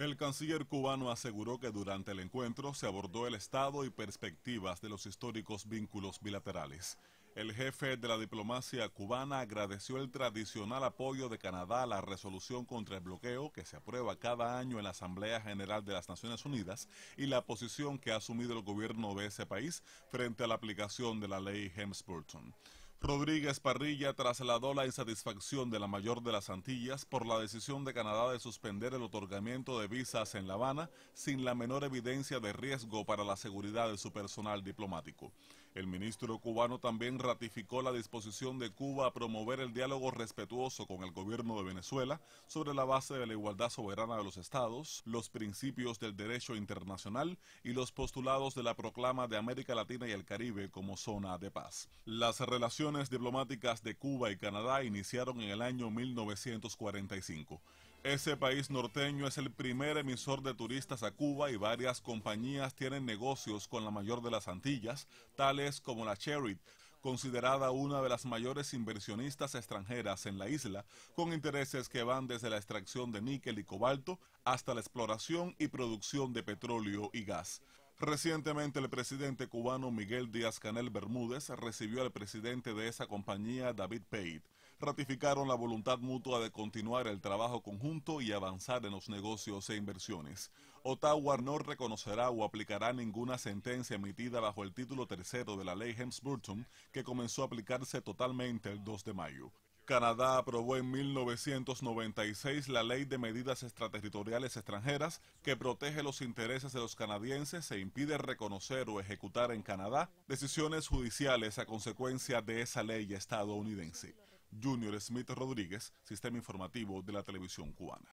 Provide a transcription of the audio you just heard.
El canciller cubano aseguró que durante el encuentro se abordó el estado y perspectivas de los históricos vínculos bilaterales. El jefe de la diplomacia cubana agradeció el tradicional apoyo de Canadá a la resolución contra el bloqueo que se aprueba cada año en la Asamblea General de las Naciones Unidas y la posición que ha asumido el gobierno de ese país frente a la aplicación de la ley Helms-Burton. Rodríguez Parrilla trasladó la insatisfacción de la mayor de las Antillas por la decisión de Canadá de suspender el otorgamiento de visas en La Habana sin la menor evidencia de riesgo para la seguridad de su personal diplomático. El ministro cubano también ratificó la disposición de Cuba a promover el diálogo respetuoso con el gobierno de Venezuela sobre la base de la igualdad soberana de los estados, los principios del derecho internacional y los postulados de la proclama de América Latina y el Caribe como zona de paz. Las relaciones diplomáticas de Cuba y Canadá iniciaron en el año 1945. Ese país norteño es el primer emisor de turistas a Cuba y varias compañías tienen negocios con la mayor de las Antillas, tales como la Cherit, considerada una de las mayores inversionistas extranjeras en la isla, con intereses que van desde la extracción de níquel y cobalto hasta la exploración y producción de petróleo y gas. Recientemente el presidente cubano Miguel Díaz-Canel Bermúdez recibió al presidente de esa compañía, David Pate. Ratificaron la voluntad mutua de continuar el trabajo conjunto y avanzar en los negocios e inversiones. Ottawa no reconocerá o aplicará ninguna sentencia emitida bajo el título tercero de la ley helms que comenzó a aplicarse totalmente el 2 de mayo. Canadá aprobó en 1996 la Ley de Medidas Extraterritoriales Extranjeras que protege los intereses de los canadienses e impide reconocer o ejecutar en Canadá decisiones judiciales a consecuencia de esa ley estadounidense. Junior Smith Rodríguez, Sistema Informativo de la Televisión Cubana.